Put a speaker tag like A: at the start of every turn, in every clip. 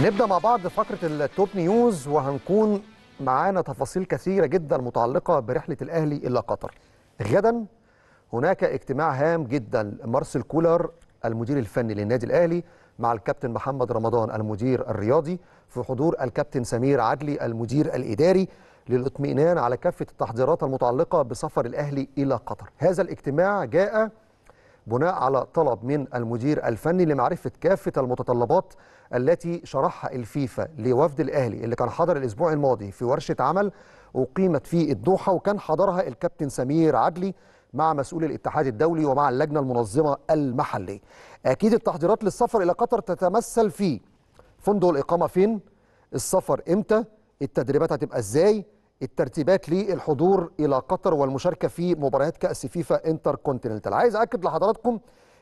A: نبدا مع بعض فقره التوب نيوز وهنكون معانا تفاصيل كثيره جدا متعلقه برحله الاهلي الى قطر. غدا هناك اجتماع هام جدا مارسيل كولر المدير الفني للنادي الاهلي مع الكابتن محمد رمضان المدير الرياضي في حضور الكابتن سمير عدلي المدير الاداري للاطمئنان على كافه التحضيرات المتعلقه بسفر الاهلي الى قطر. هذا الاجتماع جاء بناء على طلب من المدير الفني لمعرفة كافة المتطلبات التي شرحها الفيفا لوفد الأهلي اللي كان حضر الأسبوع الماضي في ورشة عمل أقيمت في الدوحة وكان حضرها الكابتن سمير عدلي مع مسؤول الاتحاد الدولي ومع اللجنة المنظمة المحلية أكيد التحضيرات للسفر إلى قطر تتمثل في فندق الإقامة فين السفر إمتى التدريبات هتبقى إزاي الترتيبات للحضور الى قطر والمشاركه في مباريات كاس فيفا انتر كونتيننتال عايز اكد لحضراتكم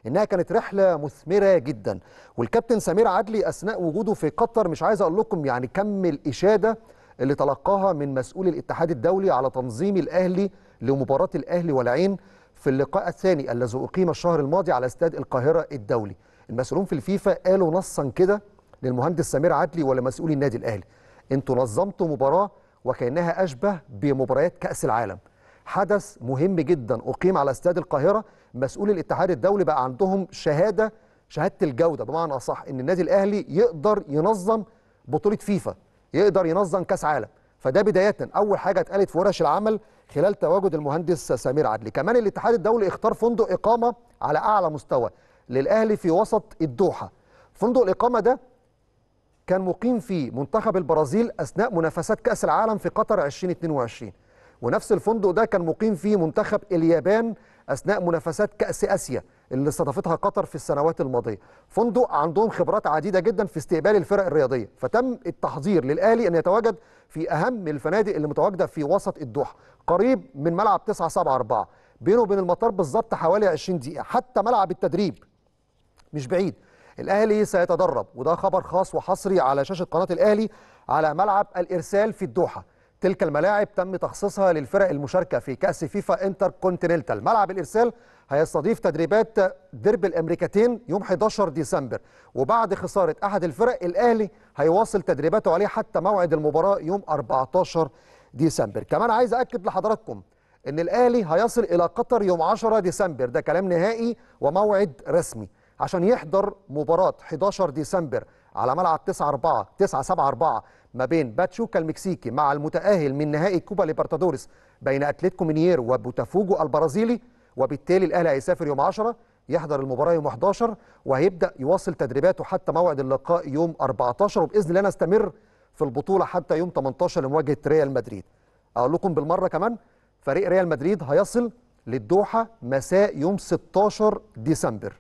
A: انها كانت رحله مثمره جدا والكابتن سمير عدلي اثناء وجوده في قطر مش عايز اقول لكم يعني كم الاشاده اللي تلقاها من مسؤول الاتحاد الدولي على تنظيم الاهلي لمباراه الاهلي والعين في اللقاء الثاني الذي اقيم الشهر الماضي على استاد القاهره الدولي المسؤولون في الفيفا قالوا نصا كده للمهندس سمير عدلي ولمسؤولي النادي الاهلي انتوا نظمتوا مباراه وكأنها أشبه بمباريات كأس العالم حدث مهم جدا أقيم على استاد القاهرة مسؤول الاتحاد الدولي بقى عندهم شهادة شهادة الجودة بمعنى أصح إن النادي الأهلي يقدر ينظم بطولة فيفا يقدر ينظم كأس عالم فده بداية أول حاجة اتقالت في ورش العمل خلال تواجد المهندس سمير عدلي كمان الاتحاد الدولي اختار فندق إقامة على أعلى مستوى للأهلي في وسط الدوحة فندق الإقامة ده كان مقيم في منتخب البرازيل أثناء منافسات كأس العالم في قطر 2022 ونفس الفندق ده كان مقيم فيه منتخب اليابان أثناء منافسات كأس آسيا اللي استضافتها قطر في السنوات الماضية فندق عندهم خبرات عديدة جدا في استقبال الفرق الرياضية فتم التحضير للأهلي أن يتواجد في أهم الفنادق اللي متواجدة في وسط الدوحة قريب من ملعب 974 بينه وبين المطار بالظبط حوالي 20 دقيقة حتى ملعب التدريب مش بعيد الاهلي سيتدرب وده خبر خاص وحصري على شاشه قناه الاهلي على ملعب الارسال في الدوحه تلك الملاعب تم تخصيصها للفرق المشاركه في كاس فيفا انتر كونتيننتال ملعب الارسال هيستضيف تدريبات درب الامريكتين يوم 11 ديسمبر وبعد خساره احد الفرق الاهلي هيواصل تدريباته عليه حتى موعد المباراه يوم 14 ديسمبر كمان عايز اكد لحضراتكم ان الاهلي هيصل الى قطر يوم 10 ديسمبر ده كلام نهائي وموعد رسمي عشان يحضر مباراة 11 ديسمبر على ملعب 9 4 9 7 4 ما بين باتشوكا المكسيكي مع المتأهل من نهائي كوبا ليبرتادوريس بين أتلتيكو مينيير وبوتافوجو البرازيلي وبالتالي الأهلي هيسافر يوم 10 يحضر المباراة يوم 11 وهيبدأ يواصل تدريباته حتى موعد اللقاء يوم 14 وبإذن الله نستمر في البطولة حتى يوم 18 لمواجهة ريال مدريد أقول لكم بالمرة كمان فريق ريال مدريد هيصل للدوحة مساء يوم 16 ديسمبر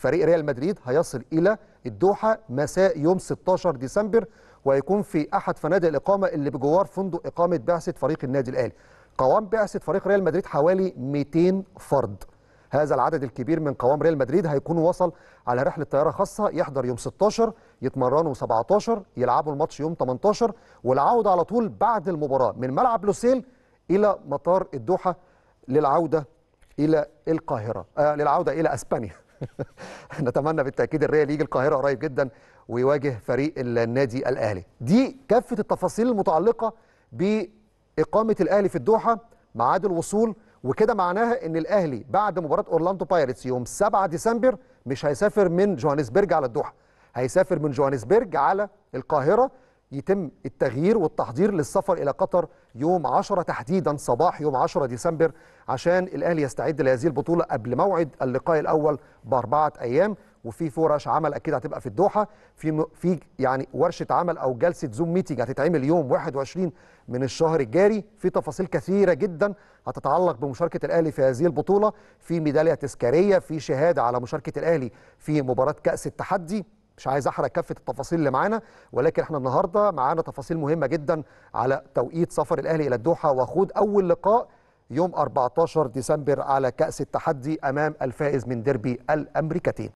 A: فريق ريال مدريد هيصل إلى الدوحة مساء يوم 16 ديسمبر ويكون في أحد فنادق الإقامة اللي بجوار فندق إقامة بعثة فريق النادي الأهلي قوام بعثة فريق ريال مدريد حوالي 200 فرد هذا العدد الكبير من قوام ريال مدريد هيكون وصل على رحلة طيارة خاصة يحضر يوم 16 يتمرنوا 17 يلعبوا الماتش يوم 18 والعودة على طول بعد المباراة من ملعب لوسيل إلى مطار الدوحة للعودة إلى القاهرة آه للعودة إلى أسبانيا نتمنى بالتاكيد الريال يجي القاهره قريب جدا ويواجه فريق النادي الاهلي دي كافه التفاصيل المتعلقه باقامه الاهلي في الدوحه ميعاد الوصول وكده معناها ان الاهلي بعد مباراه اورلاندو بايرتس يوم 7 ديسمبر مش هيسافر من جوهانسبرج على الدوحه هيسافر من جوهانسبرج على القاهره يتم التغيير والتحضير للسفر إلى قطر يوم 10 تحديدا صباح يوم 10 ديسمبر عشان الأهلي يستعد لهذه البطولة قبل موعد اللقاء الأول بأربعة أيام وفي فرش عمل اكيد هتبقى في الدوحه في في يعني ورشه عمل او جلسه زوم ميتنج هتتعمل يوم 21 من الشهر الجاري في تفاصيل كثيره جدا هتتعلق بمشاركه الاهلي في هذه البطوله في ميداليه تذكاريه في شهاده على مشاركه الاهلي في مباراه كاس التحدي مش عايز احرق كافه التفاصيل اللي معانا ولكن احنا النهارده معانا تفاصيل مهمه جدا على توقيت سفر الاهلي الى الدوحه وخوض اول لقاء يوم 14 ديسمبر على كاس التحدي امام الفائز من ديربي الامريكتين